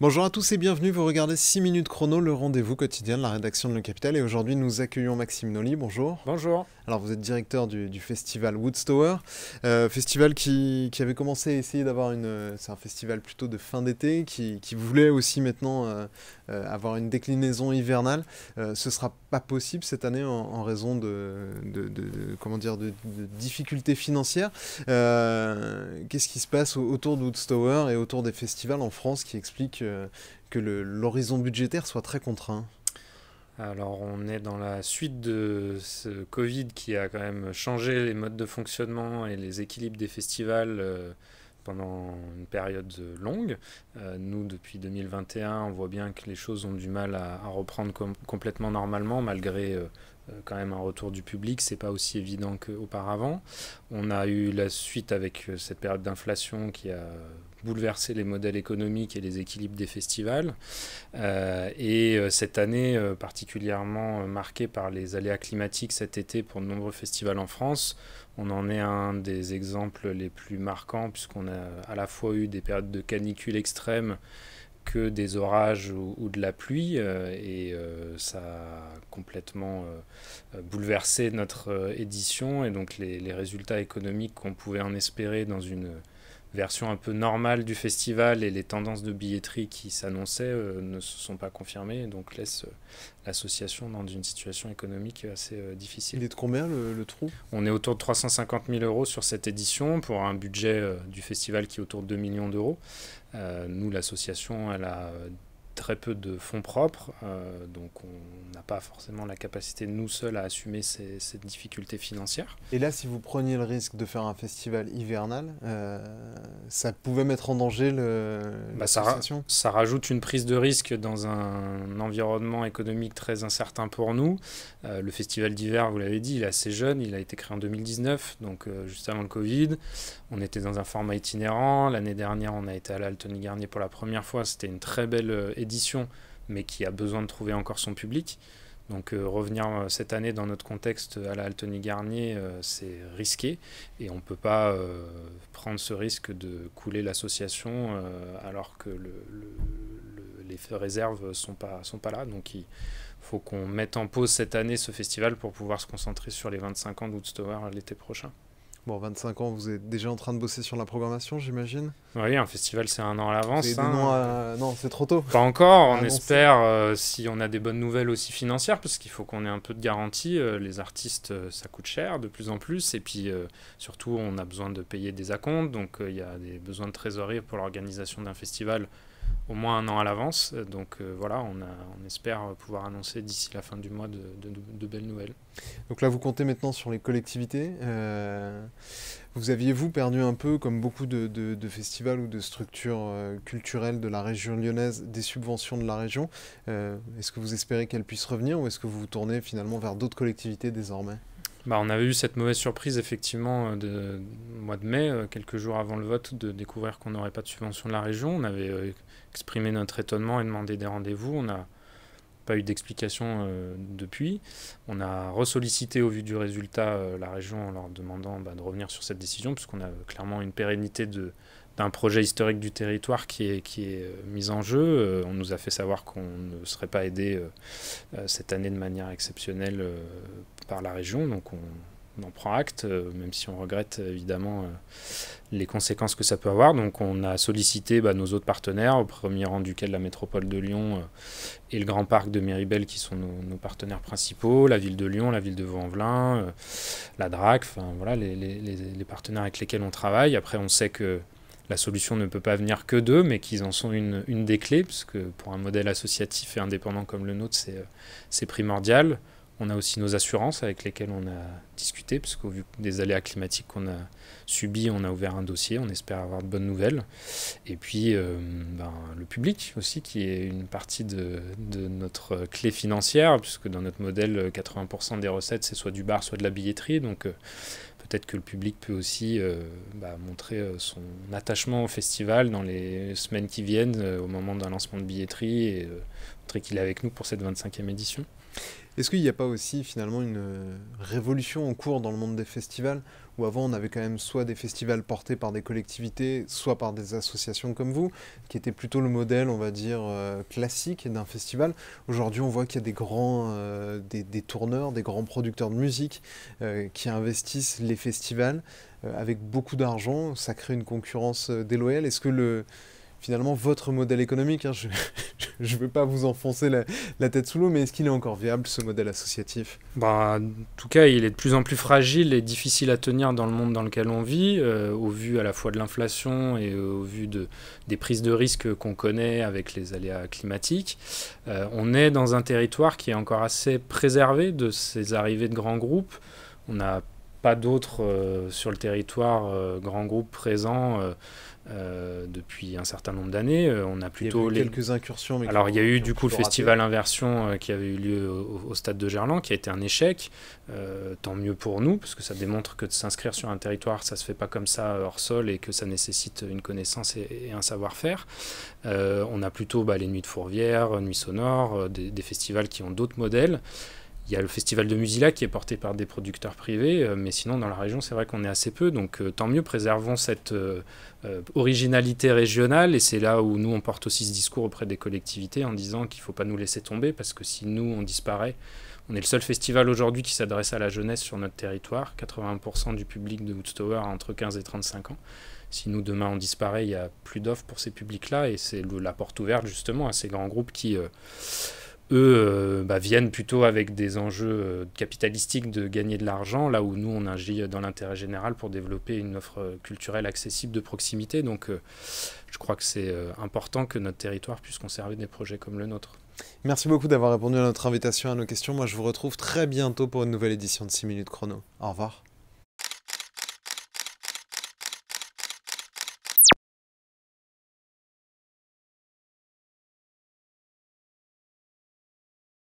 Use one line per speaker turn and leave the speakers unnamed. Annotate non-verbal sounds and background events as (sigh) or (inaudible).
Bonjour à tous et bienvenue, vous regardez 6 minutes chrono, le rendez-vous quotidien de la rédaction de Le Capital et aujourd'hui nous accueillons Maxime Noli. bonjour. Bonjour. Alors vous êtes directeur du, festival Woodstower, euh, festival qui, avait commencé à essayer d'avoir une... Euh, c'est un festival plutôt de fin d'été, qui, voulait aussi maintenant euh, avoir une déclinaison hivernale. ce sera pas possible cette année en, raison de, comment dire, de, difficultés financières. Qu'est-ce qui se passe autour de Woodstower et autour des festivals en France qui explique que l'horizon budgétaire soit très contraint
alors on est dans la suite de ce Covid qui a quand même changé les modes de fonctionnement et les équilibres des festivals euh, pendant une période longue. Euh, nous, depuis 2021, on voit bien que les choses ont du mal à, reprendre complètement normalement malgré euh, euh, quand même un retour du public, c'est pas aussi évident qu'auparavant. On a eu la suite avec euh, cette période d'inflation qui a bouleversé les modèles économiques et les équilibres des festivals. Euh, et cette année, particulièrement marquée par les aléas climatiques cet été pour de nombreux festivals en France, on en est un des exemples les plus marquants puisqu'on a à la fois eu des périodes de canicule extrême que des orages ou, de la pluie euh, et euh, ça a complètement euh, bouleversé notre édition et donc les résultats économiques qu'on pouvait en espérer dans une version un peu normale du festival et les tendances de billetterie qui s'annonçaient euh, ne se sont pas confirmées, et donc laisse euh, l'association dans une situation économique assez euh, difficile. Il est de combien le, le trou On est autour de 350 000 euros sur cette édition pour un budget du festival qui est autour de 2 millions d'euros. nous, l'association, elle a très peu de fonds propres, euh, donc on n'a pas forcément la capacité, nous seuls, à assumer ces, ces, difficultés financières. Et là,
si vous preniez le risque de faire un festival hivernal, euh, ça pouvait mettre en danger le, bah, situation. ça, rajoute une
prise de risque
dans un environnement économique très incertain
pour nous. Euh, le festival d'hiver, vous l'avez dit, il est assez jeune, il a été créé en 2019, donc juste avant le Covid. On était dans un format itinérant. L'année dernière, on a été à l'Altony Garnier pour la première fois. C'était une très belle mais qui a besoin de trouver encore son public. Donc euh, revenir euh, cette année dans notre contexte à la Altony Garnier, euh, c'est risqué et on ne peut pas prendre ce risque de couler l'association alors que le, les réserves ne sont pas, sont pas là. Donc il faut qu'on mette en pause cette année ce festival pour pouvoir se concentrer sur les 25 ans d'Outstower l'été prochain.
Bon, 25 ans, vous êtes déjà en train de bosser sur la programmation, j'imagine
Oui, un festival, c'est un an à l'avance. Hein. À...
Euh, non, c'est trop tôt. Pas encore, on
espère, euh, si on a des bonnes nouvelles aussi financières, parce qu'il faut qu'on ait un peu de garantie. Euh, les artistes, ça coûte cher de plus en plus, et puis surtout, on a besoin de payer des acomptes, donc il y a des besoins de trésorerie pour l'organisation d'un festival au moins un an à l'avance. Donc euh, voilà, on, espère pouvoir annoncer d'ici la fin
du mois de, belles nouvelles. Donc là, vous comptez maintenant sur les collectivités. Euh, vous aviez, vous, perdu un peu, comme beaucoup de, festivals ou de structures euh, culturelles de la région lyonnaise, des subventions de la région. est-ce que vous espérez qu'elles puissent revenir ou est-ce que vous vous tournez finalement vers d'autres collectivités désormais
bah, on avait eu cette mauvaise surprise, effectivement, euh, au mois de mai, euh, quelques jours avant le vote, de découvrir qu'on n'aurait pas de subvention de la région. On avait euh, exprimé notre étonnement et demandé des rendez-vous. On n'a pas eu d'explication depuis. On a ressollicité, au vu du résultat, la région en leur demandant bah, de revenir sur cette décision, puisqu'on a clairement une pérennité de, d'un projet historique du territoire qui est, qui est euh, mis en jeu. Euh, on nous a fait savoir qu'on ne serait pas aidé euh, cette année de manière exceptionnelle par la région, donc on, en prend acte, même si on regrette évidemment les conséquences que ça peut avoir. Donc on a sollicité bah, nos autres partenaires, au premier rang duquel la métropole de Lyon et le Grand Parc de Méribel qui sont nos, partenaires principaux, la ville de Lyon, la ville de vaux la DRAC, enfin voilà les, partenaires avec lesquels on travaille. Après on sait que la solution ne peut pas venir que d'eux, mais qu'ils en sont une, une, des clés, puisque que pour un modèle associatif et indépendant comme le nôtre, c'est euh, primordial. On a aussi nos assurances avec lesquelles on a discuté, parce qu'au vu des aléas climatiques qu'on a subis, on a ouvert un dossier, on espère avoir de bonnes nouvelles. Et puis euh, ben, le public aussi, qui est une partie de, notre clé financière, puisque dans notre modèle, 80% des recettes, c'est soit du bar, soit de la billetterie. Donc euh, peut-être que le public peut aussi euh, bah, montrer son attachement au festival dans les semaines qui
viennent, au moment d'un lancement de billetterie, et montrer qu'il est avec nous pour cette 25e édition. Est-ce qu'il n'y a pas aussi finalement une euh, révolution en cours dans le monde des festivals où avant on avait quand même soit des festivals portés par des collectivités, soit par des associations comme vous, qui étaient plutôt le modèle, on va dire, euh, classique d'un festival. Aujourd'hui, on voit qu'il y a des grands, euh, des, tourneurs, des grands producteurs de musique qui investissent les festivals avec beaucoup d'argent. Ça crée une concurrence déloyale. Est-ce que le, finalement votre modèle économique. Hein, je ne (laughs) veux pas vous enfoncer la, tête sous l'eau, mais est-ce qu'il est encore viable ce modèle associatif
bah, En tout cas, il est de plus en plus fragile et difficile à tenir dans le monde dans lequel on vit, euh, au vu à la fois de l'inflation et euh, au vu de, des prises de risques qu'on connaît avec les aléas climatiques. Euh, on est dans un territoire qui est encore assez préservé de ces arrivées de grands groupes. On a pas d'autres euh, sur le territoire euh, grands groupes présents euh, depuis un certain nombre d'années. on a plutôt les...
quelques incursions. Alors il y a eu du coup le festival
Inversion qui avait eu lieu au, stade de Gerland, qui a été un échec. tant mieux pour nous, parce que ça démontre que de s'inscrire sur un territoire, ça se fait pas comme ça hors sol et que ça nécessite une connaissance et, un savoir-faire. on a plutôt bah, les nuits de Fourvière, nuits sonores, des, des festivals qui ont d'autres modèles. Il y a le festival de Musila qui est porté par des producteurs privés, euh, mais sinon dans la région c'est vrai qu'on est assez peu, donc euh, tant mieux, préservons cette euh, originalité régionale, et c'est là où nous on porte aussi ce discours auprès des collectivités en disant qu'il ne faut pas nous laisser tomber, parce que si nous on disparaît, on est le seul festival aujourd'hui qui s'adresse à la jeunesse sur notre territoire, 80% du public de Woodstower a entre 15 et 35 ans. Si nous demain on disparaît, il n'y a plus d'offres pour ces publics-là, et c'est la porte ouverte justement à ces grands groupes qui eux euh, bah, viennent plutôt avec des enjeux euh, capitalistiques de gagner de l'argent, là où nous on agit dans l'intérêt général pour développer une offre euh, culturelle accessible de proximité. Donc je crois que c'est important
que notre territoire puisse conserver des projets comme le nôtre. Merci beaucoup d'avoir répondu à notre invitation, à nos questions. Moi je vous retrouve très bientôt pour une nouvelle édition de 6 minutes chrono. Au revoir.